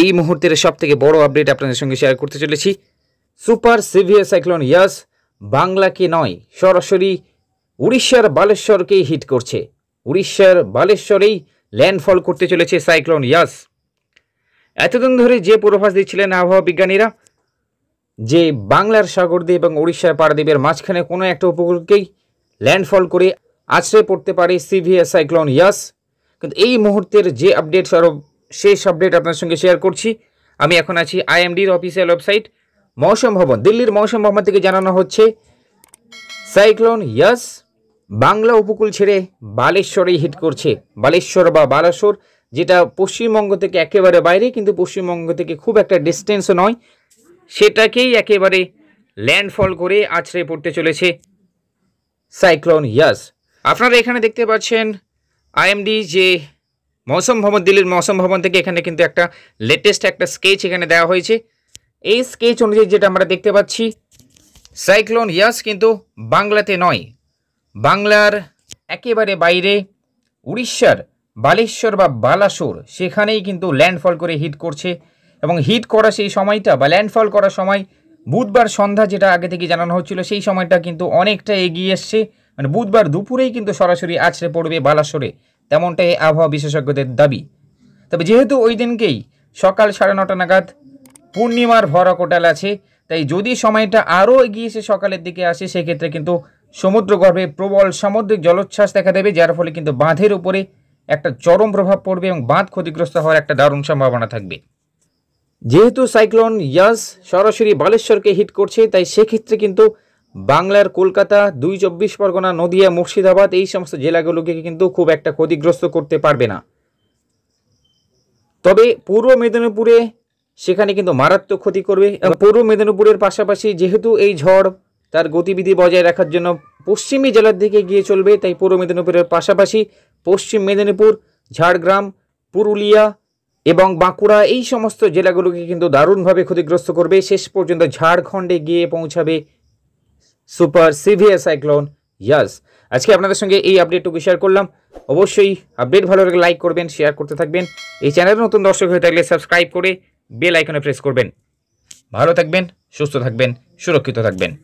এই মুহূর্তের সব থেকে বড় আপডেট আপনাদের সঙ্গে শেয়ার করতে চলেছি সুপার সিভিয়ার সাইক্লোন ইয়াস বাংলাকে নয় সরাসরি উড়িষ্যার বালেশ্বরকেই হিট করছে উড়িষ্যার বালেশ্বরেই ল্যান্ডফল করতে চলেছে সাইক্লোন ইয়াস এতদিন ধরে যে পূর্বাভাস দিচ্ছিলেন আবহাওয়া বিজ্ঞানীরা যে বাংলার দ্বীপ এবং উড়িষ্যার পাড়দ্বীপের মাঝখানে কোনো একটা উপকূলকেই ল্যান্ডফল করে আছড়ে পড়তে পারে সিভিয়ার সাইক্লোন ইয়াস কিন্তু এই মুহূর্তের যে আপডেট সরব শেষ আপডেট আপনার সঙ্গে শেয়ার করছি আমি এখন আছি আইএমডির অফিসিয়াল ওয়েবসাইট মৌসুম ভবন দিল্লির মৌসুম ভবন থেকে জানানো হচ্ছে সাইক্লোন ইয়াস বাংলা উপকূল ছেড়ে বালেশ্বরেই হিট করছে বালেশ্বর বা বালাসোর যেটা পশ্চিমবঙ্গ থেকে একেবারে বাইরে কিন্তু পশ্চিমবঙ্গ থেকে খুব একটা ডিস্টেন্সও নয় সেটাকেই একেবারে ল্যান্ডফল করে আছড়ে পড়তে চলেছে সাইক্লোন ইয়াস আপনারা এখানে দেখতে পাচ্ছেন আইএমডি যে মৌসম ভবন দিল্লির মৌসুম ভবন থেকে এখানে কিন্তু একটা লেটেস্ট একটা স্কেচ এখানে দেওয়া হয়েছে এই স্কেচ অনুযায়ী যেটা আমরা দেখতে পাচ্ছি সাইক্লোন ইয়াস কিন্তু বাংলাতে নয় বাংলার একেবারে বাইরে উড়িষ্যার বালেশ্বর বা বালাসোর সেখানেই কিন্তু ল্যান্ডফল করে হিট করছে এবং হিট করা সেই সময়টা বা ল্যান্ডফল করার সময় বুধবার সন্ধ্যা যেটা আগে থেকে জানানো হচ্ছিল সেই সময়টা কিন্তু অনেকটা এগিয়ে এসছে মানে বুধবার দুপুরেই কিন্তু সরাসরি আছড়ে পড়বে বালাসোরে তেমনটাই আবহাওয়া বিশেষজ্ঞদের দাবি তবে যেহেতু ওই দিনকেই সকাল সাড়ে নটা নাগাদ পূর্ণিমার ভরা কোটাল আছে তাই যদি সময়টা আরও এগিয়ে এসে সকালের দিকে আসে সেক্ষেত্রে কিন্তু সমুদ্রগর্ভে প্রবল সামুদ্রিক জলোচ্ছ্বাস দেখা দেবে যার ফলে কিন্তু বাঁধের উপরে একটা চরম প্রভাব পড়বে এবং বাঁধ ক্ষতিগ্রস্ত হওয়ার একটা দারুণ সম্ভাবনা থাকবে যেহেতু সাইক্লোন ইয়াস সরাসরি বালেশ্বরকে হিট করছে তাই সেক্ষেত্রে কিন্তু বাংলার কলকাতা দুই চব্বিশ পরগনা নদিয়া মুর্শিদাবাদ এই সমস্ত জেলাগুলোকে কিন্তু খুব একটা ক্ষতিগ্রস্ত করতে পারবে না তবে পূর্ব মেদিনীপুরে সেখানে কিন্তু মারাত্মক ক্ষতি করবে পূর্ব মেদিনীপুরের পাশাপাশি যেহেতু এই ঝড় তার গতিবিধি বজায় রাখার জন্য পশ্চিমী জেলার দিকে গিয়ে চলবে তাই পূর্ব মেদিনীপুরের পাশাপাশি পশ্চিম মেদিনীপুর ঝাড়গ্রাম পুরুলিয়া এবং বাঁকুড়া এই সমস্ত জেলাগুলোকে কিন্তু দারুণভাবে ক্ষতিগ্রস্ত করবে শেষ পর্যন্ত ঝাড়খণ্ডে গিয়ে পৌঁছাবে সুপার সিভিয়ার সাইক্লোন ইয়াস আজকে আপনাদের সঙ্গে এই আপডেটটুকু শেয়ার করলাম অবশ্যই আপডেট ভালো লাগে লাইক করবেন শেয়ার করতে থাকবেন এই চ্যানেলে নতুন দর্শক হয়ে থাকলে সাবস্ক্রাইব করে বেল আইকনে প্রেস করবেন ভালো থাকবেন সুস্থ থাকবেন সুরক্ষিত থাকবেন